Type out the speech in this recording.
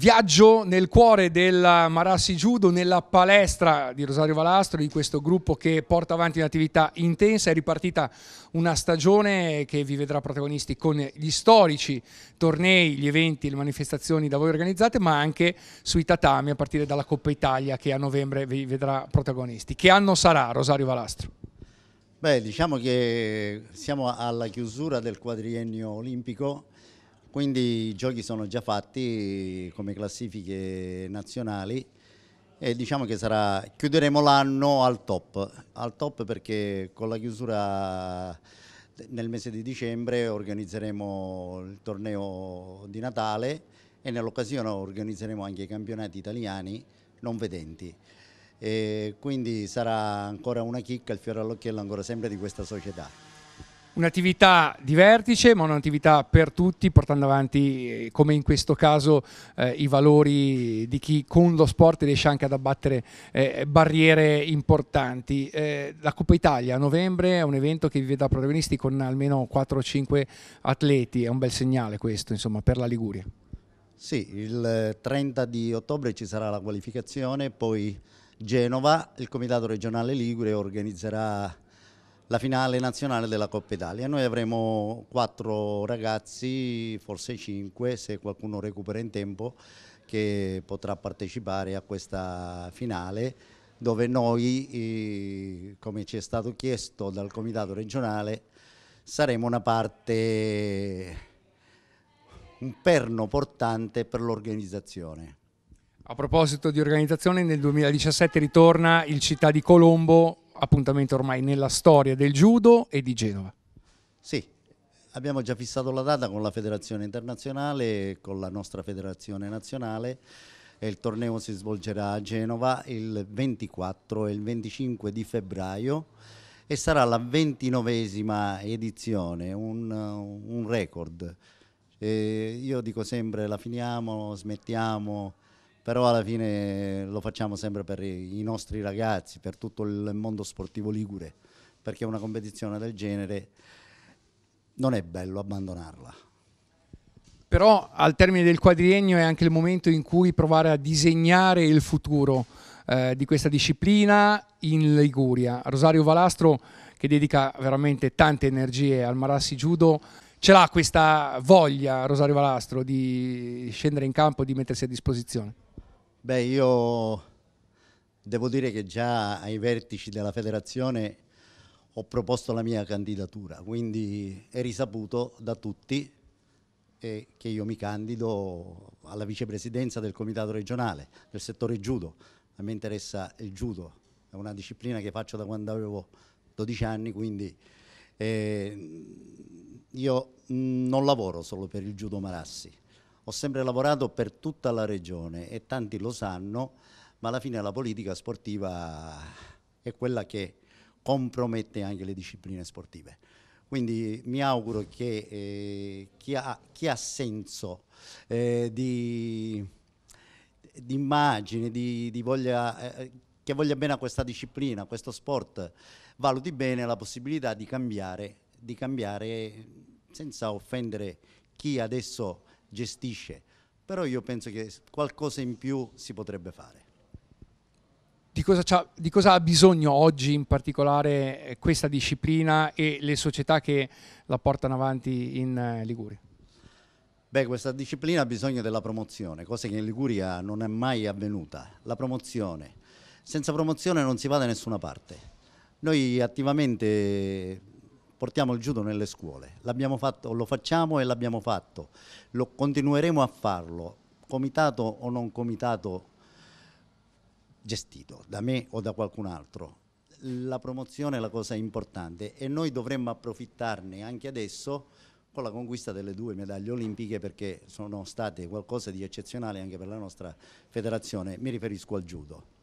viaggio nel cuore del Marassi Judo, nella palestra di Rosario Valastro, di questo gruppo che porta avanti un'attività intensa. È ripartita una stagione che vi vedrà protagonisti con gli storici tornei, gli eventi, le manifestazioni da voi organizzate, ma anche sui tatami a partire dalla Coppa Italia che a novembre vi vedrà protagonisti. Che anno sarà Rosario Valastro? Beh, diciamo che siamo alla chiusura del quadriennio olimpico quindi i giochi sono già fatti come classifiche nazionali e diciamo che sarà, chiuderemo l'anno al top, al top perché con la chiusura nel mese di dicembre organizzeremo il torneo di Natale e nell'occasione organizzeremo anche i campionati italiani non vedenti. E quindi sarà ancora una chicca, il fiore all'occhiello ancora sempre di questa società. Un'attività di vertice ma un'attività per tutti portando avanti eh, come in questo caso eh, i valori di chi con lo sport riesce anche ad abbattere eh, barriere importanti. Eh, la Coppa Italia a novembre è un evento che vi da protagonisti con almeno 4-5 o atleti, è un bel segnale questo insomma, per la Liguria. Sì, il 30 di ottobre ci sarà la qualificazione, poi Genova, il Comitato regionale Ligure organizzerà la finale nazionale della Coppa Italia. Noi avremo quattro ragazzi, forse cinque, se qualcuno recupera in tempo, che potrà partecipare a questa finale dove noi, come ci è stato chiesto dal Comitato regionale, saremo una parte, un perno portante per l'organizzazione. A proposito di organizzazione, nel 2017 ritorna il Città di Colombo appuntamento ormai nella storia del judo e di Genova. Sì, abbiamo già fissato la data con la federazione internazionale, e con la nostra federazione nazionale e il torneo si svolgerà a Genova il 24 e il 25 di febbraio e sarà la 29esima edizione, un, un record. E io dico sempre la finiamo, smettiamo, però alla fine lo facciamo sempre per i nostri ragazzi, per tutto il mondo sportivo ligure, perché una competizione del genere non è bello abbandonarla. Però al termine del quadriennio è anche il momento in cui provare a disegnare il futuro eh, di questa disciplina in Liguria. Rosario Valastro, che dedica veramente tante energie al Marassi Judo, ce l'ha questa voglia Rosario Valastro di scendere in campo di mettersi a disposizione? Beh, io devo dire che già ai vertici della federazione ho proposto la mia candidatura, quindi è risaputo da tutti eh, che io mi candido alla vicepresidenza del comitato regionale del settore judo. A me interessa il judo, è una disciplina che faccio da quando avevo 12 anni, quindi eh, io mm, non lavoro solo per il judo Marassi, ho sempre lavorato per tutta la regione e tanti lo sanno, ma alla fine la politica sportiva è quella che compromette anche le discipline sportive. Quindi mi auguro che eh, chi, ha, chi, ha, senso eh, di, di, immagine, di, di voglia, eh, che voglia bene a questa disciplina, a questo sport, valuti bene la possibilità di cambiare, di cambiare senza offendere chi adesso gestisce, però io penso che qualcosa in più si potrebbe fare. Di cosa, di cosa, ha bisogno oggi in particolare eh, questa disciplina e le società che la portano avanti in eh, Liguria? Beh, questa disciplina ha bisogno della promozione, cosa che in Liguria non è mai avvenuta. La promozione. Senza promozione non si va da nessuna parte. Noi attivamente portiamo il judo nelle scuole. L'abbiamo fatto, lo facciamo e l'abbiamo fatto, lo continueremo a farlo, comitato o non comitato gestito da me o da qualcun altro. La promozione è la cosa importante e noi dovremmo approfittarne anche adesso con la conquista delle due medaglie olimpiche perché sono state qualcosa di eccezionale anche per la nostra federazione. Mi riferisco al judo.